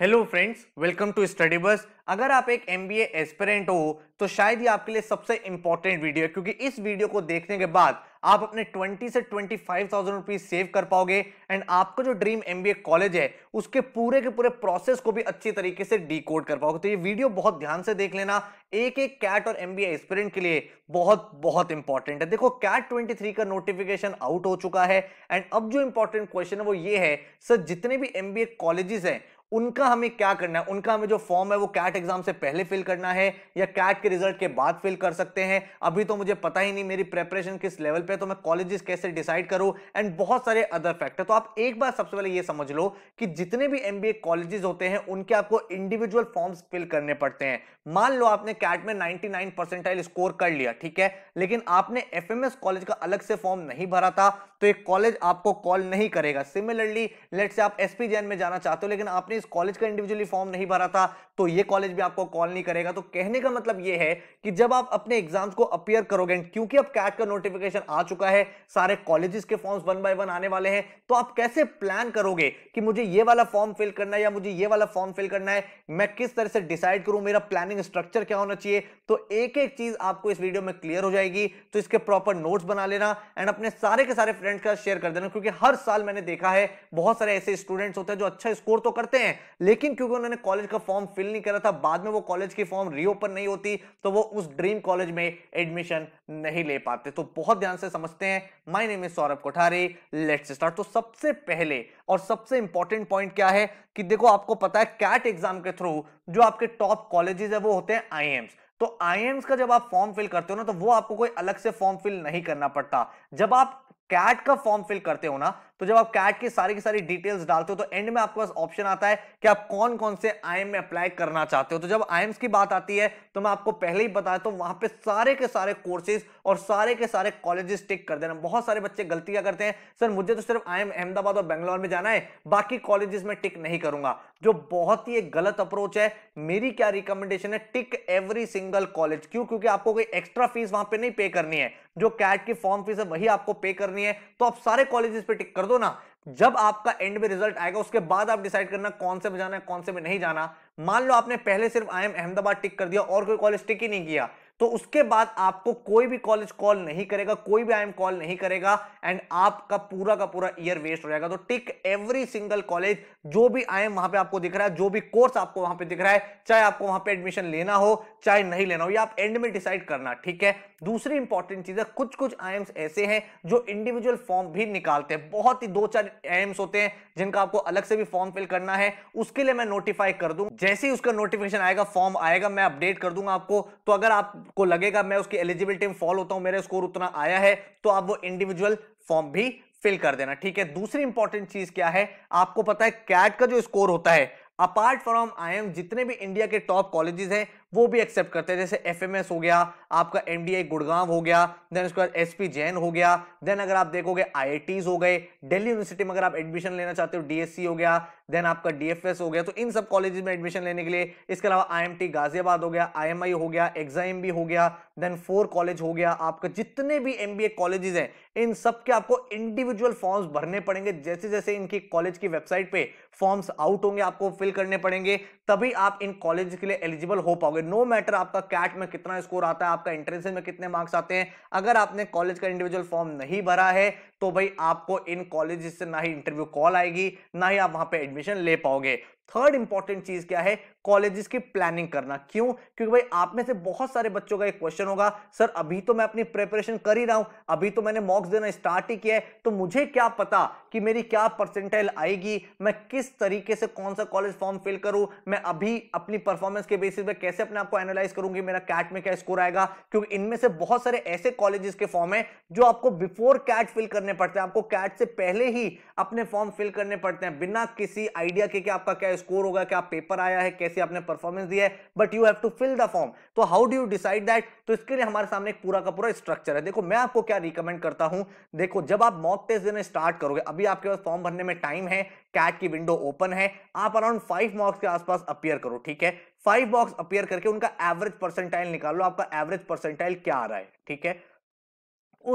hello friends welcome to study बस अगर आप एक एम बी एस्पेरेंट हो तो शायद ये आपके लिए सबसे इंपॉर्टेंट वीडियो है क्योंकि इस वीडियो को देखने के बाद आप अपने 20 से 25,000 रुपीज सेव कर पाओगे एंड आपका जो ड्रीम एम कॉलेज है उसके पूरे के पूरे प्रोसेस को भी अच्छी तरीके से डी कर पाओगे तो ये वीडियो बहुत ध्यान से देख लेना एक एक कैट और एम बी एस्पिरेंट के लिए बहुत बहुत इंपॉर्टेंट है देखो कैट थ्री का नोटिफिकेशन आउट हो चुका है एंड अब जो इंपॉर्टेंट क्वेश्चन है वो ये है सर जितने भी एम बी कॉलेजेस हैं उनका हमें क्या करना है उनका हमें जो फॉर्म है वो कैट एग्जाम से पहले फिल करना है या कैट के रिजल्ट के बाद फिल कर सकते हैं अभी तो मुझे पता ही नहीं मेरी प्रेपरेशन किस लेवल पे तो मैं कॉलेजेस कैसे डिसाइड करूं एंड बहुत सारे अदर फैक्टर तो आप एक बार सबसे पहले ये समझ लो कि जितने भी एम कॉलेजेस होते हैं उनके आपको इंडिविजुअल फॉर्म्स फिल करने पड़ते हैं मान लो आपने कैट में नाइनटी परसेंटाइल स्कोर कर लिया ठीक है लेकिन आपने एफ कॉलेज का अलग से फॉर्म नहीं भरा था तो एक कॉलेज आपको कॉल नहीं करेगा सिमिलरली लेट से आप एसपीजेएन में जाना चाहते हो लेकिन आपने आपने इस कॉलेज का इंडिविजुअली फॉर्म नहीं भरा था तो ये कॉलेज भी आपको कॉल नहीं करेगा तो कहने का मतलब ये है कि जब आप अपने एग्जाम्स को अपियर करोगे क्योंकि अब कैट का नोटिफिकेशन आ चुका है सारे कॉलेजेस के फॉर्म्स वन बाय वन आने वाले हैं तो आप कैसे प्लान करोगे कि मुझे ये वाला फॉर्म फिल करना है या मुझे ये वाला फॉर्म फिल करना है मैं किस तरह से डिसाइड करूं मेरा प्लानिंग स्ट्रक्चर क्या होना चाहिए तो एक एक चीज आपको इस वीडियो में क्लियर हो जाएगी तो इसके प्रॉपर नोट्स बना लेना एंड अपने सारे के सारे फ्रेंड्स का शेयर कर देना क्योंकि हर साल मैंने देखा है बहुत सारे ऐसे स्टूडेंट्स होते हैं जो अच्छा स्कोर तो करते हैं हैं लेकिन क्योंकि उन्होंने कॉलेज का फॉर्म फिल नहीं करा था बाद में वो कॉलेज की फॉर्म रीओपन नहीं होती तो वो उस ड्रीम कॉलेज में एडमिशन नहीं ले पाते तो बहुत ध्यान से समझते हैं my name is Saurabh Kothari let's start तो सबसे पहले और सबसे इंपॉर्टेंट पॉइंट क्या है कि देखो आपको पता है कैट एग्जाम के थ्रू जो आपके टॉप कॉलेजेस है वो होते हैं आई तो आई का जब आप फॉर्म फिल करते हो ना तो वो आपको कोई अलग से फॉर्म फिल नहीं करना पड़ता जब आप कैट का फॉर्म फिल करते हो ना तो जब आप कैट की सारी की सारी डिटेल्स डालते हो तो एंड में आपके पास ऑप्शन आता है कि आप कौन कौन से आई में अप्लाई करना चाहते हो तो जब आई की बात आती है तो मैं आपको पहले ही बताया तो वहां पे सारे के सारे कोर्सेज और सारे के सारे कॉलेजेस टिक कर देना बहुत सारे बच्चे गलतियां करते हैं सर मुझे तो सिर्फ आई अहमदाबाद और बेंगलोर में जाना है बाकी कॉलेजेस में टिक नहीं करूंगा जो बहुत ही एक गलत अप्रोच है मेरी क्या रिकमेंडेशन है टिक एवरी सिंगल कॉलेज क्यों क्योंकि आपको कोई एक्स्ट्रा फीस वहां पे नहीं पे करनी है जो कैट की फॉर्म फीस है वही आपको पे करनी है तो आप सारे कॉलेजेस पे टिक कर दो ना जब आपका एंड में रिजल्ट आएगा उसके बाद आप डिसाइड करना कौन से में जाना है कौन से में नहीं जाना मान लो आपने पहले सिर्फ आई एम अहमदाबाद टिक कर दिया और कोई कॉलेज टिक ही नहीं किया तो उसके बाद आपको कोई भी कॉलेज कॉल नहीं करेगा कोई भी आई कॉल नहीं करेगा एंड आपका पूरा का पूरा ईयर वेस्ट हो जाएगा तो टिक एवरी सिंगल कॉलेज जो भी आई वहां पे आपको दिख रहा है जो भी कोर्स आपको वहां पे दिख रहा है चाहे आपको वहां पे एडमिशन लेना हो चाहे नहीं लेना हो या आप एंड में डिसाइड करना ठीक है दूसरी इंपॉर्टेंट चीज है कुछ कुछ आई ऐसे हैं जो इंडिविजुअल फॉर्म भी निकालते हैं बहुत ही दो चार आई होते हैं जिनका आपको अलग से भी फॉर्म फिल करना है उसके लिए मैं नोटिफाई कर दूं जैसे ही उसका नोटिफिकेशन आएगा फॉर्म आएगा मैं अपडेट कर दूंगा आपको तो अगर आप को लगेगा मैं उसकी एलिजिबिलिटी में फॉल होता हूं मेरा स्कोर उतना आया है तो आप वो इंडिविजुअल फॉर्म भी फिल कर देना ठीक है दूसरी इंपॉर्टेंट चीज क्या है आपको पता है कैट का जो स्कोर होता है अपार्ट फ्रॉम आई एम जितने भी इंडिया के टॉप कॉलेजेस हैं वो भी एक्सेप्ट करते हैं जैसे एफ हो गया आपका एम डी आई गुड़गांव हो गया देन उसके बाद एस पी जैन हो गया देन अगर आप देखोगे आई हो गए दिल्ली यूनिवर्सिटी में अगर आप एडमिशन लेना चाहते हो डी हो गया देन आपका डीएफएस हो गया तो इन सब कॉलेज में एडमिशन लेने के लिए इसके अलावा आईएमटी गाजियाबाद हो गया आईएमआई हो गया एग्जाइम भी हो गया देन फोर कॉलेज हो गया आपका जितने भी एमबीए कॉलेजेस हैं इन सब के आपको इंडिविजुअल फॉर्म्स भरने पड़ेंगे जैसे जैसे इनकी कॉलेज की वेबसाइट पे फॉर्म्स आउट होंगे आपको फिल करने पड़ेंगे तभी आप इन कॉलेज के लिए एलिजिबल हो पाओगे नो मैटर आपका कैट में कितना स्कोर आता है आपका एंट्रेंस में कितने मार्क्स आते हैं अगर आपने कॉलेज का इंडिविजुअल फॉर्म नहीं भरा है तो भाई आपको इन कॉलेज से ना ही इंटरव्यू कॉल आएगी ना ही आप वहां पे एडमिशन ले पाओगे थर्ड इंपॉर्टेंट चीज क्या है कॉलेजेस की प्लानिंग करना क्यों क्योंकि भाई आप में से बहुत सारे बच्चों का एक क्वेश्चन होगा सर अभी तो मैं अपनी प्रिपरेशन कर ही रहा हूं अभी तो मैंने मॉक्स देना स्टार्ट ही किया है तो मुझे क्या पता कि मेरी क्या परसेंटाइल आएगी मैं किस तरीके से कौन सा कॉलेज फॉर्म फिल करूं मैं अभी अपनी परफॉर्मेंस के बेसिस पे कैसे अपने आपको एनालाइज करूंगी मेरा कैट में क्या स्कोर आएगा क्योंकि इनमें से बहुत सारे ऐसे कॉलेजेस के फॉर्म है जो आपको बिफोर कैट फिल करने पड़ते हैं आपको कैट से पहले ही अपने फॉर्म फिल करने पड़ते हैं बिना किसी आइडिया के आपका क्या स्कोर होगा क्या पेपर आया है कैसे आपने परफॉर्मेंस दिया है but you have to fill the form तो how do you decide that तो इसके लिए हमारे सामने एक पूरा का पूरा स्ट्रक्चर है देखो मैं आपको क्या रिकमेंड करता हूं देखो जब आप मॉक टेस्ट देने स्टार्ट करोगे अभी आपके पास फॉर्म भरने में टाइम है कैट की विंडो ओपन है आप अराउंड फाइव मार्क्स के आसपास अपियर करो ठीक है फाइव मार्क्स अपियर करके उनका एवरेज परसेंटाइल निकाल लो आपका एवरेज परसेंटाइल क्या आ रहा है ठीक है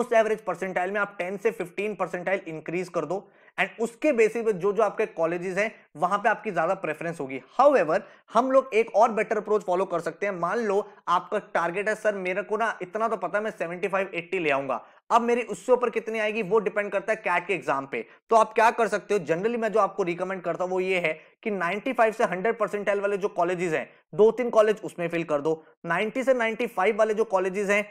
उस एवरेज परसेंटाइल में आप 10 से 15 परसेंटाइल इंक्रीज कर दो एंड उसके बेसिस पे जो जो आपके कॉलेजेस हैं वहां पे आपकी ज्यादा प्रेफरेंस होगी हाउ हम लोग एक और बेटर अप्रोच फॉलो कर सकते हैं मान लो आपका टारगेट है सर मेरे को ना इतना तो पता है मैं 75 80 ले आऊंगा अब मेरी उससे ऊपर कितनी आएगी वो डिपेंड करता है कैट के एग्जाम पे तो आप क्या कर सकते हो जनरली मैं जो आपको रिकमेंड करता हूं वो ये है कि 95 से 100 परसेंटाइल वाले जो कॉलेजेस हैं दो तीन कॉलेज उसमें फिल कर दो 90 से 95 वाले जो कॉलेजेस हैं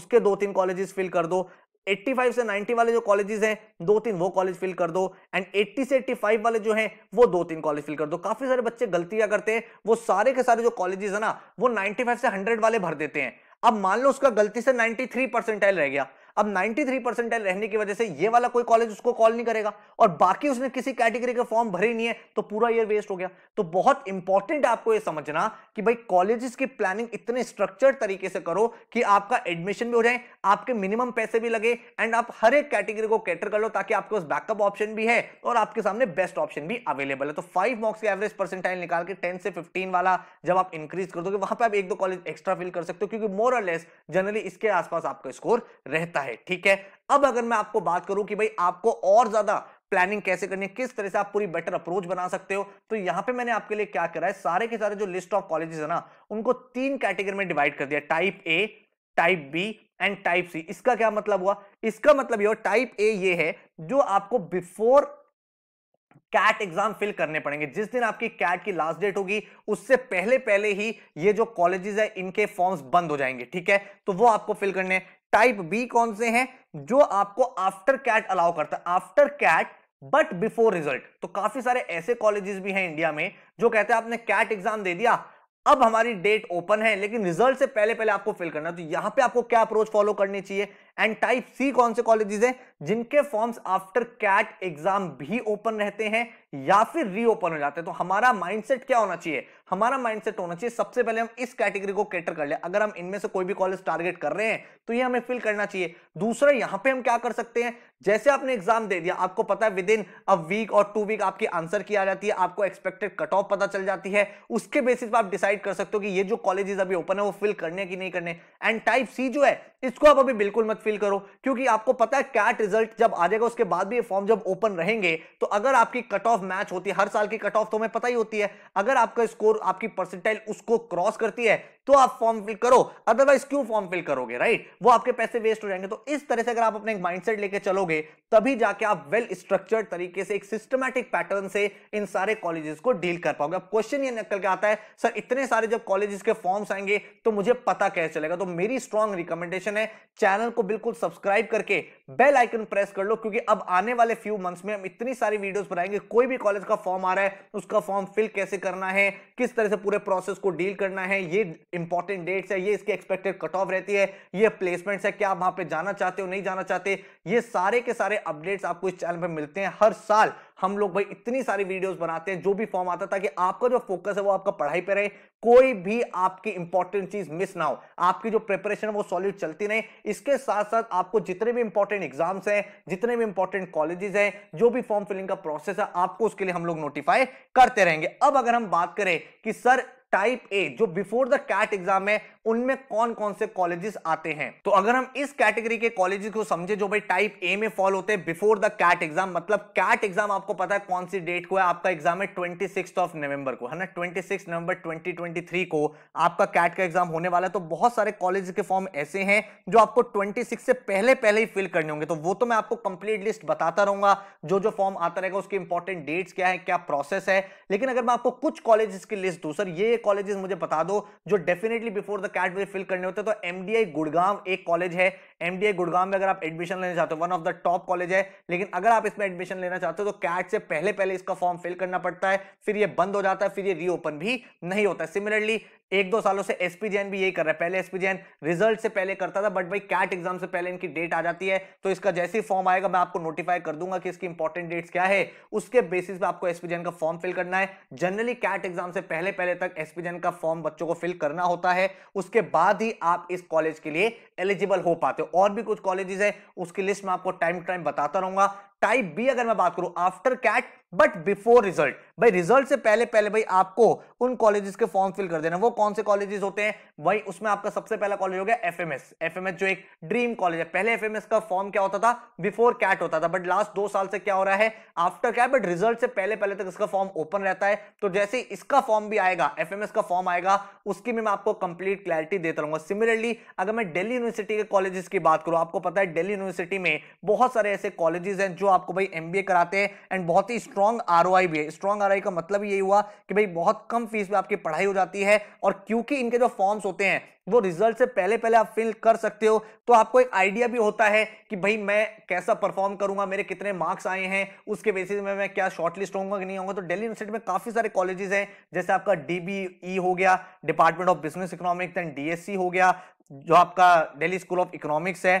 उसके दो तीन कॉलेजेस फिल कर दो 85 से 90 वाले जो कॉलेजेस हैं दो तीन वो कॉलेज फिल कर दो एंड 80 से 85 वाले जो हैं वो दो तीन कॉलेज फिल कर दो काफी सारे बच्चे गलतियां करते हैं वो सारे के सारे जो कॉलेजेस है ना वो 95 से 100 वाले भर देते हैं अब मान लो उसका गलती से 93 परसेंटाइल रह गया अब 93 परसेंटाइल रहने की वजह से ये वाला कोई कॉलेज उसको कॉल नहीं करेगा और बाकी उसने किसी कैटेगरी के फॉर्म भरे नहीं है तो पूरा ईयर वेस्ट हो गया तो बहुत इंपॉर्टेंट आपको ये समझना कि भाई कॉलेजेस की प्लानिंग इतने स्ट्रक्चर्ड तरीके से करो कि आपका एडमिशन भी हो जाए आपके मिनिमम पैसे भी लगे एंड आप हर एक कैटेगरी को कैटर कर लो ताकि आपके पास बैकअप ऑप्शन भी है और आपके सामने बेस्ट ऑप्शन भी अवेलेबल है तो फाइव मार्क्स के एवरेज परसेंटाइल निकाल के टेन से फिफ्टीन वाला जब आप इंक्रीज कर दोगे वहां पर आप एक दो कॉलेज एक्स्ट्रा फिल कर सकते हो क्योंकि मोर और लेस जनरली इसके आसपास आपका स्कोर रहता है है ठीक है अब अगर मैं आपको बात करूं कि भाई आपको और ज्यादा प्लानिंग कैसे करनी है किस तरह से आप पूरी बेटर अप्रोच बना सकते हो तो यहां पे मैंने आपके लिए क्या करा है सारे के सारे जो लिस्ट ऑफ कॉलेजेस है ना उनको तीन कैटेगरी में डिवाइड कर दिया type A type B and type C इसका क्या मतलब हुआ इसका मतलब ये टाइप ए ये है जो आपको बिफोर कैट एग्जाम फिल करने पड़ेंगे जिस दिन आपकी कैट की लास्ट डेट होगी उससे पहले पहले ही ये जो कॉलेजेस है इनके फॉर्म्स बंद हो जाएंगे ठीक है तो वो आपको फिल करने टाइप बी कौन से हैं जो आपको आफ्टर कैट अलाउ करता है after CAT but before result तो काफी सारे ऐसे कॉलेजेस भी हैं इंडिया में जो कहते हैं आपने कैट एग्जाम दे दिया अब हमारी डेट ओपन है लेकिन रिजल्ट से पहले पहले आपको फिल करना तो यहां पे आपको क्या अप्रोच फॉलो करनी चाहिए एंड टाइप सी कौन से कॉलेजेस हैं जिनके फॉर्म्स आफ्टर कैट एग्जाम भी ओपन रहते हैं या फिर रीओपन हो जाते हैं तो हमारा माइंडसेट क्या होना चाहिए हमारा माइंडसेट होना चाहिए सबसे पहले हम इस कैटेगरी को कैटर कर ले अगर हम इनमें से कोई भी कॉलेज टारगेट कर रहे हैं तो ये हमें फिल करना चाहिए दूसरा यहां पे हम क्या कर सकते हैं जैसे आपने एग्जाम दे दिया आपको पता है विद इन अ वीक और टू वीक आपकी आंसर की आ जाती है आपको एक्सपेक्टेड कट ऑफ पता चल जाती है उसके बेसिस पर आप डिसाइड कर सकते हो कि ये जो कॉलेजेस अभी ओपन है वो फिल करने की नहीं करने एंड टाइप सी जो है इसको आप अभी बिल्कुल मत फील करो क्योंकि आपको पता है कैट रिजल्ट जब आ जाएगा उसके बाद भी ये फॉर्म जब ओपन रहेंगे तो अगर आपकी कट ऑफ मैच होती है हर साल की कट ऑफ तो हमें पता ही होती है अगर आपका स्कोर आपकी परसेंटाइल उसको क्रॉस करती है तो आप फॉर्म फिल करो अदरवाइज क्यों फॉर्म फिल करोगे राइट वो आपके पैसे वेस्ट हो जाएंगे तो इस तरह से अगर आप अपने माइंड लेके चलोगे तभी जाके आप वेल स्ट्रक्चर्ड तरीके से एक सिस्टमेटिक पैटर्न से इन सारे कॉलेजेस को डील कर पाओगे अब क्वेश्चन ये निकल के आता है सर इतने सारे जब कॉलेजेस के फॉर्म्स आएंगे तो मुझे पता कैसे चलेगा तो मेरी स्ट्रॉन्ग रिकमेंडेशन इन्फॉर्मेशन है चैनल को बिल्कुल सब्सक्राइब करके बेल आइकन प्रेस कर लो क्योंकि अब आने वाले फ्यू मंथ्स में हम इतनी सारी वीडियोस बनाएंगे कोई भी कॉलेज का फॉर्म आ रहा है उसका फॉर्म फिल कैसे करना है किस तरह से पूरे प्रोसेस को डील करना है ये इंपॉर्टेंट डेट्स है ये इसकी एक्सपेक्टेड कट ऑफ रहती है ये प्लेसमेंट्स है क्या आप वहां पर जाना चाहते हो नहीं जाना चाहते ये सारे के सारे अपडेट्स आपको इस चैनल पर मिलते हैं हर साल हम लोग भाई इतनी सारी वीडियोस बनाते हैं जो भी फॉर्म आता है ताकि आपका जो फोकस है वो आपका पढ़ाई पे रहे कोई भी आपकी इंपॉर्टेंट चीज मिस ना हो आपकी जो प्रिपरेशन है वो सॉलिड चलती रहे इसके साथ साथ आपको जितने भी इंपॉर्टेंट एग्जाम्स हैं जितने भी इंपॉर्टेंट कॉलेजेस हैं जो भी फॉर्म फिलिंग का प्रोसेस है आपको उसके लिए हम लोग नोटिफाई करते रहेंगे अब अगर हम बात करें कि सर टाइप ए जो बिफोर द कैट एग्जाम है उनमें कौन कौन से कॉलेजेस आते हैं तो अगर हम इस कैटेगरी के कॉलेजेस को समझे जो भाई टाइप ए में फॉल होते हैं बिफोर द कैट एग्जाम मतलब कैट एग्जाम आपको पता है कौन सी डेट को है आपका एग्जाम है ट्वेंटी ऑफ नवंबर को है ना ट्वेंटी सिक्स नवंबर ट्वेंटी को आपका कैट का एग्जाम होने वाला है तो बहुत सारे कॉलेज के फॉर्म ऐसे हैं जो आपको ट्वेंटी से पहले पहले ही फिल करने होंगे तो वो तो मैं आपको कंप्लीट लिस्ट बताता रहूंगा जो जो फॉर्म आता रहेगा उसकी इंपॉर्टेंट डेट्स क्या है क्या प्रोसेस है लेकिन अगर मैं आपको कुछ कॉलेजेस की लिस्ट दूँ सर ये कॉलेजेस मुझे बता दो जो definitely before the category fill करने होते तो एम डी आई गुड़गांव एक कॉलेज है एम डी आई गुड़गांव में अगर आप एडमिशन लेना चाहते हो one of the top college है लेकिन अगर आप इसमें एडमिशन लेना चाहते हो तो कैट से पहले पहले इसका फॉर्म फिल करना पड़ता है फिर ये बंद हो जाता है फिर ये रीओपन भी नहीं होता सिमिलरली एक दो सालों से एसपी जैन भी यही कर रहा है पहले एसपी जैन रिजल्ट से पहले करता था बट भाई कैट एग्जाम से पहले इनकी डेट आ जाती है तो इसका जैसे ही फॉर्म आएगा मैं आपको नोटिफाई कर दूंगा कि इसकी इंपॉर्टेंट डेट्स क्या है उसके बेसिस पे आपको एसपी जैन का फॉर्म फिल करना है जनरली कैट एग्जाम से पहले पहले तक एसपी जैन का फॉर्म बच्चों को फिल करना होता है उसके बाद ही आप इस कॉलेज के लिए एलिजिबल हो पाते हो और भी कुछ कॉलेजेस है उसकी लिस्ट में आपको टाइम टू टाइम बताता रहूंगा टाइप बी अगर मैं बात करूं after CAT but before result भाई रिजल्ट से पहले पहले भाई आपको उन कॉलेजेस के फॉर्म फिल कर देना वो कौन से कॉलेजेस होते हैं भाई उसमें आपका सबसे पहला कॉलेज हो गया F F M S M S जो एक ड्रीम कॉलेज है पहले एस का फॉर्म क्या होता था बिफोर कैट होता था बट लास्ट दो साल से क्या हो रहा है आफ्टर कैट बट रिजल्ट से पहले पहले तक इसका फॉर्म ओपन रहता है तो जैसे इसका फॉर्म भी आएगा एफ एम एस का फॉर्म आएगा उसकी भी मैं आपको कंप्लीट क्लैरिटी देता रहूंगा सिमिलरली अगर मैं डेली यूनिवर्सिटी के कॉलेजेस की बात करूं आपको पता है डेली यूनिवर्सिटी में बहुत सारे ऐसे कॉलेजेस हैं जो आपको भाई एम कराते हैं एंड बहुत ही स्ट्रॉन्ग आर भी है स्ट्रॉन्ग आर का मतलब यही हुआ कि भाई बहुत कम फीस में आपकी पढ़ाई हो जाती है और क्योंकि इनके जो फॉर्म्स होते हैं वो रिजल्ट से पहले पहले आप फिल कर सकते हो तो आपको एक आइडिया भी होता है कि भाई मैं कैसा परफॉर्म करूंगा मेरे कितने मार्क्स आए हैं उसके बेसिस में मैं क्या शॉर्टलिस्ट होऊंगा कि नहीं होगा तो दिल्ली यूनिवर्सिटी में काफी सारे कॉलेजेस हैं जैसे आपका डीबीई e हो गया department of business economics and DSC हो गया जो आपका डेली स्कूल ऑफ इकोनॉमिक्स है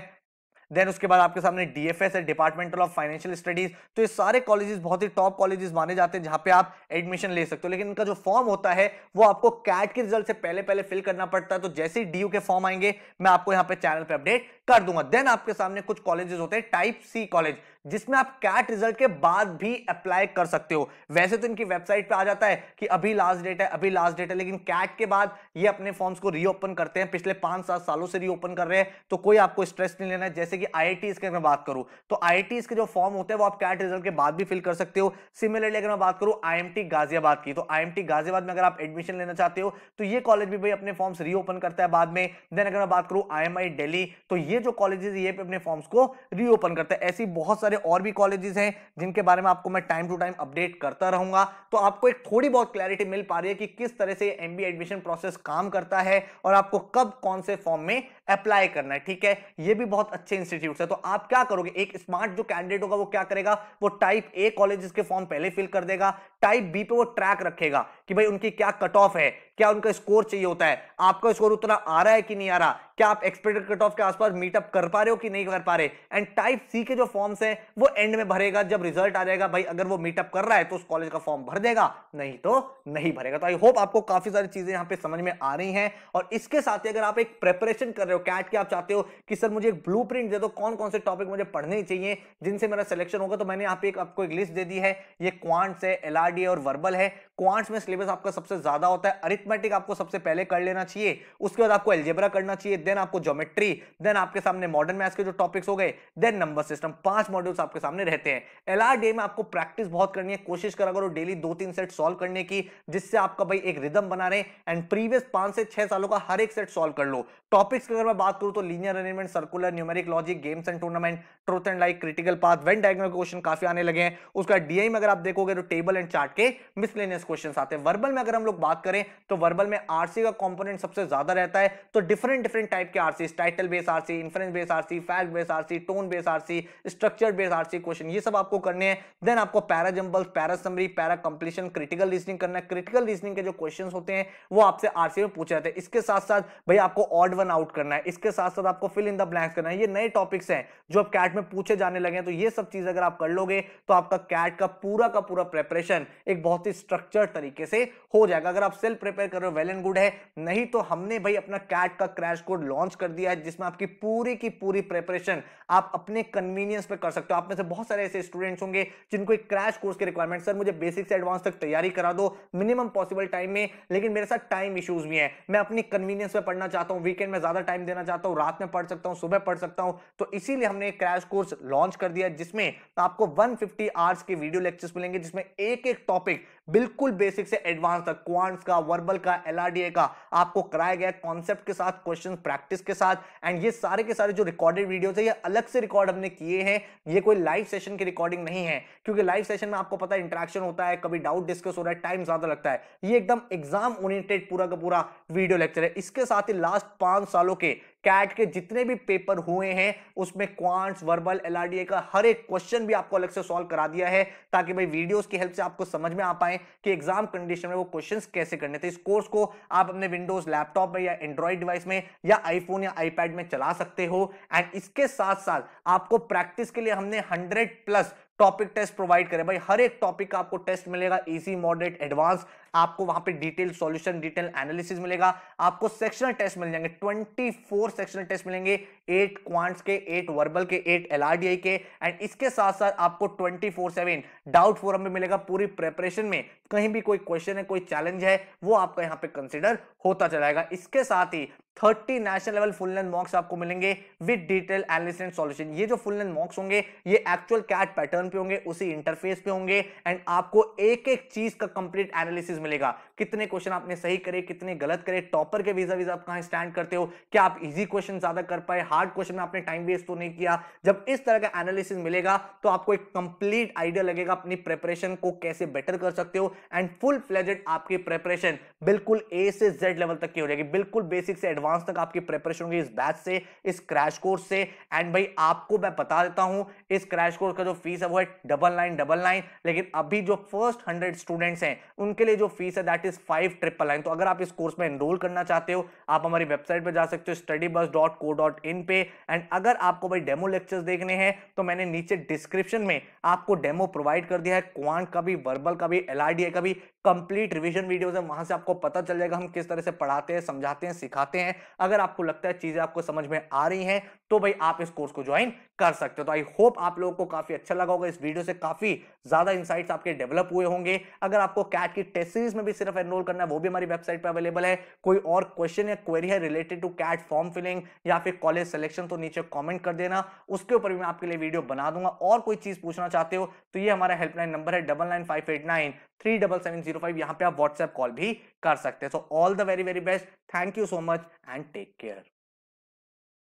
देन उसके बाद आपके सामने डीएफएस है डिपार्टमेंटल ऑफ फाइनेंशियल स्टडीज तो ये सारे कॉलेजेस बहुत ही टॉप कॉलेजेस माने जाते हैं जहां पे आप एडमिशन ले सकते हो लेकिन इनका जो फॉर्म होता है वो आपको कैट के रिजल्ट से पहले पहले फिल करना पड़ता है तो जैसे ही डी के फॉर्म आएंगे मैं आपको यहाँ पे चैनल पर अपडेट कर दूंगा देन आपके सामने कुछ कॉलेजेस होते हैं टाइप सी कॉलेज जिसमें आप कैट रिजल्ट के बाद भी अप्लाई कर सकते हो वैसे तो इनकी वेबसाइट पे आ जाता है कि अभी लास्ट डेट है अभी लास्ट डेट है लेकिन कैट के बाद ये अपने फॉर्म्स को रीओपन करते हैं पिछले पांच सात सालों से रीओपन कर रहे हैं तो कोई आपको स्ट्रेस नहीं लेना है जैसे कि आई के मैं बात करूं तो आई के जो फॉर्म होते हैं वो आप कैट रिजल्ट के बाद भी फिल कर सकते हो सिमिलरली अगर मैं बात करूं आई गाजियाबाद की तो आई गाजियाबाद में अगर आप एडमिशन लेना चाहते हो तो ये कॉलेज भी भाई अपने फॉर्म्स रीओपन करता है बाद में देन अगर मैं बात करूं आई दिल्ली तो ये जो कॉलेजेस ये अपने फॉर्म्स को रीओपन करता है ऐसी बहुत सारी सारे और भी कॉलेजेस हैं जिनके बारे में आपको मैं टाइम टू टाइम अपडेट करता रहूंगा तो आपको एक थोड़ी बहुत क्लैरिटी मिल पा रही है कि किस तरह से एमबीए एडमिशन प्रोसेस काम करता है और आपको कब कौन से फॉर्म में अप्लाई करना है ठीक है ये भी बहुत अच्छे इंस्टीट्यूट है तो आप क्या करोगे एक स्मार्ट जो कैंडिडेट होगा वो क्या करेगा वो टाइप ए कॉलेज के फॉर्म पहले फिल कर देगा टाइप बी पे वो ट्रैक रखेगा कि भाई उनकी क्या कट ऑफ है क्या उनका स्कोर चाहिए होता है आपका स्कोर उतना आ रहा है कि नहीं आ रहा क्या आप एक्सपेक्टेड कट ऑफ के आसपास मीटअप कर पा रहे हो कि नहीं कर पा रहे एंड टाइप सी के जो फॉर्म्स हैं वो एंड में भरेगा जब रिजल्ट आ जाएगा भाई अगर वो मीटअप कर रहा है तो उस कॉलेज का फॉर्म भर देगा नहीं तो नहीं भरेगा तो आई होप आपको काफी सारी चीजें यहां पर समझ में आ रही है और इसके साथ ही अगर आप एक प्रेपरेशन कर रहे हो कैट के आप चाहते हो कि सर मुझे एक ब्लू दे दो कौन कौन से टॉपिक मुझे पढ़ने चाहिए जिनसे मेरा सिलेक्शन होगा तो मैंने यहाँ पे एक आपको एक लिस्ट दे दी है ये क्वांट्स है एल और वर्बल है क्वांट्स में सिलेबस आपका सबसे ज्यादा होता है अरिथमेटिक आपको सबसे पहले कर लेना चाहिए उसके बाद आपको एल्जेब्रा करना चाहिए देन आपको ज्योमेट्री देन आपके सामने मॉडर्न मैथ्स के जो टॉपिक्स हो गए देन नंबर सिस्टम पांच मॉड्यूल्स आपके सामने रहते हैं एल में आपको प्रैक्टिस बहुत करनी है कोशिश करा करो डेली दो तीन सेट सॉल्व करने की जिससे आपका भाई एक रिदम बना रहे एंड प्रीवियस पांच से छह सालों का हर एक सेट सॉल्व कर लो टॉपिक्स अगर मैं बात करूं तो linear arrangement circular numeric logic games and tournament truth and like critical path Venn diagonal question काफी आने लगे हैं उसका डीआई में अगर आप देखोगे तो टेबल एंड चार्ट के मिसलेनियस क्वेश्चन आते हैं वर्बल में अगर हम लोग बात करें तो वर्बल में आरसी का कॉम्पोनेंट सबसे ज्यादा रहता है तो डिफरेंट डिफरेंट टाइप के RC title base RC inference base RC fact base RC tone base RC structure base RC question ये सब आपको करने हैं देन आपको para jumble para summary para completion critical reasoning करना है क्रिटिकल रीजनिंग के जो क्वेश्चन होते हैं वो आपसे आरसी में पूछे जाते हैं इसके साथ साथ भाई आपको ऑड वन आउट करना करना है इसके साथ साथ आपको फिल इन द ब्लैंक्स करना है ये नए टॉपिक्स हैं जो अब कैट में पूछे जाने लगे हैं तो ये सब चीज अगर आप कर लोगे तो आपका कैट का पूरा का पूरा प्रिपरेशन एक बहुत ही स्ट्रक्चर तरीके से हो जाएगा अगर आप सेल्फ प्रिपेयर कर रहे हो वेल एंड गुड है नहीं तो हमने भाई अपना कैट का क्रैश कोड लॉन्च कर दिया है जिसमें आपकी पूरी की पूरी प्रिपरेशन आप अपने कन्वीनियंस पे कर सकते हो आप में से बहुत सारे ऐसे स्टूडेंट्स होंगे जिनको एक क्रैश कोर्स के रिक्वायरमेंट सर मुझे बेसिक से एडवांस तक तैयारी करा दो मिनिमम पॉसिबल टाइम में लेकिन मेरे साथ टाइम इश्यूज भी है मैं अपनी कन्वीनियंस पे पढ़ना चाहता हूँ वीकेंड में ज्यादा टाइम टाइम देना चाहता हूँ रात में पढ़ सकता हूँ सुबह पढ़ सकता हूँ तो इसीलिए हमने एक क्रैश कोर्स लॉन्च कर दिया जिसमें आपको 150 आवर्स के वीडियो लेक्चर्स मिलेंगे जिसमें एक एक टॉपिक बिल्कुल बेसिक से एडवांस तक क्वांट्स का वर्बल का एलआरडीए का आपको कराया गया कॉन्सेप्ट के साथ क्वेश्चन प्रैक्टिस के साथ एंड ये सारे के सारे जो रिकॉर्डेड वीडियोज है ये अलग से रिकॉर्ड हमने किए हैं ये कोई लाइव सेशन की रिकॉर्डिंग नहीं है क्योंकि लाइव सेशन में आपको पता है इंटरेक्शन होता है कभी डाउट डिस्कस हो रहा है टाइम ज्यादा लगता है ये एकदम एग्जाम ओरिएंटेड पूरा का पूरा वीडियो लेक्चर है इसके साथ ही लास्ट पांच सालों के कैट के जितने भी पेपर हुए हैं उसमें क्वांट्स वर्बल एलआरडीए का हर एक क्वेश्चन भी आपको अलग से सॉल्व करा दिया है ताकि भाई वीडियोस की हेल्प से आपको समझ में आ पाए कि एग्जाम कंडीशन में वो क्वेश्चंस कैसे करने थे इस कोर्स को आप अपने विंडोज लैपटॉप में या एंड्रॉइड डिवाइस में या आईफोन या आईपैड में चला सकते हो एंड इसके साथ साथ आपको प्रैक्टिस के लिए हमने hundred plus topic test provide करें भाई हर एक टॉपिक का आपको टेस्ट मिलेगा इजी मॉडरेट एडवांस आपको वहां पे डिटेल सॉल्यूशन डिटेल एनालिसिस मिलेगा आपको सेक्शनल टेस्ट मिल जाएंगे 24 सेक्शनल टेस्ट मिलेंगे एट क्वांट्स के एट वर्बल के एट एलआरडीआई के एंड इसके साथ साथ आपको 24 सेवन डाउट फोरम में मिलेगा पूरी प्रेपरेशन में कहीं भी कोई क्वेश्चन है कोई चैलेंज है वो आपका यहाँ पे कंसिडर होता चलाएगा इसके साथ ही 30 national level full length mocks आपको मिलेंगे with detail analysis and solution ये जो फुल लेंथ मॉक्स होंगे ये एक्चुअल कैट पैटर्न पे होंगे उसी इंटरफेस पे होंगे एंड आपको एक एक चीज का कंप्लीट एनालिसिस मिलेगा कितने क्वेश्चन आपने सही करे कितने गलत करे टॉपर के वीजा वीजा आप कहां स्टैंड करते हो क्या आप इजी क्वेश्चन ज्यादा कर पाए हार्ड क्वेश्चन में आपने टाइम वेस्ट तो नहीं किया जब इस तरह का एनालिसिस मिलेगा तो आपको एक कंप्लीट आइडिया लगेगा अपनी प्रेपरेशन को कैसे बेटर कर सकते हो एंड फुल फ्लेजेड आपकी प्रेपरेशन बिल्कुल ए से जेड लेवल तक की हो जाएगी बिल्कुल बेसिक से एडवांस तक आपकी प्रेपरेशन होगी इस बैच से इस क्रैश कोर्स से एंड भाई आपको मैं बता देता हूं इस क्रैश कोर्स का जो फीस है वो है डबल नाइन डबल नाइन लेकिन अभी जो फर्स्ट हंड्रेड स्टूडेंट्स हैं उनके लिए जो फीस है that is five triple nine तो अगर आप इस कोर्स में एनरोल करना चाहते हो आप हमारी वेबसाइट पर जा सकते हो स्टडी बस डॉट को डॉट इन पे एंड अगर आपको भाई डेमो लेक्चर्स देखने हैं तो मैंने नीचे डिस्क्रिप्शन में आपको डेमो प्रोवाइड कर दिया है क्वांट का भी वर्बल का भी एल का भी कंप्लीट रिवीजन वीडियोस है वहां से आपको पता चल जाएगा हम किस तरह से पढ़ाते हैं समझाते हैं सिखाते हैं अगर आपको लगता है चीजें आपको समझ में आ रही हैं तो भाई आप इस कोर्स को ज्वाइन कर सकते हो तो आई होप आप लोगों को काफी अच्छा लगा होगा इस वीडियो से काफी ज्यादा इंसाइट्स आपके डेवलप हुए होंगे अगर आपको कैट की टेस्ट सीरीज में भी सिर्फ एनरोल करना है वो भी हमारी वेबसाइट पर अवेलेबल है कोई और क्वेश्चन या क्वेरी है related to CAT form filling या फिर कॉलेज सिलेक्शन तो नीचे कॉमेंट कर देना उसके ऊपर भी मैं आपके लिए वीडियो बना दूंगा और कोई चीज पूछना चाहते हो तो ये हमारा हेल्पलाइन नंबर है double nine five eight nine three double seven zero five यहाँ पे आप व्हाट्सएप कॉल भी कर सकते हैं so all the very very best thank you so much and take care